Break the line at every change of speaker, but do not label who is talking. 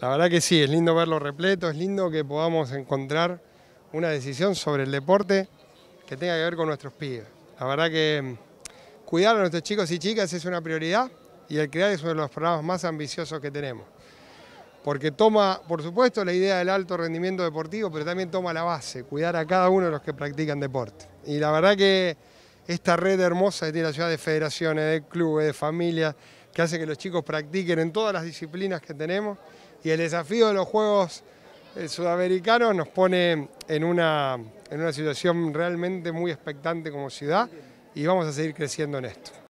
La verdad que sí, es lindo verlo repleto, es lindo que podamos encontrar una decisión sobre el deporte que tenga que ver con nuestros pibes. La verdad que mm, cuidar a nuestros chicos y chicas es una prioridad y el CREAR es uno de los programas más ambiciosos que tenemos. Porque toma, por supuesto, la idea del alto rendimiento deportivo, pero también toma la base, cuidar a cada uno de los que practican deporte. Y la verdad que esta red hermosa que tiene la ciudad de federaciones, de clubes, de familias, que hace que los chicos practiquen en todas las disciplinas que tenemos y el desafío de los Juegos eh, Sudamericanos nos pone en una, en una situación realmente muy expectante como ciudad y vamos a seguir creciendo en esto.